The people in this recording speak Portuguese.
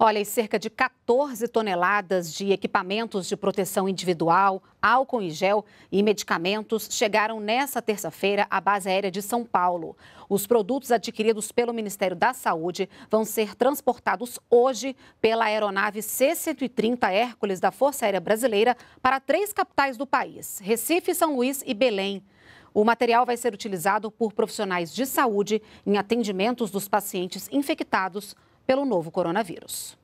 Olha, e cerca de 14 toneladas de equipamentos de proteção individual, álcool em gel e medicamentos chegaram nesta terça-feira à base aérea de São Paulo. Os produtos adquiridos pelo Ministério da Saúde vão ser transportados hoje pela aeronave C-130 Hércules da Força Aérea Brasileira para três capitais do país: Recife, São Luís e Belém. O material vai ser utilizado por profissionais de saúde em atendimentos dos pacientes infectados pelo novo coronavírus.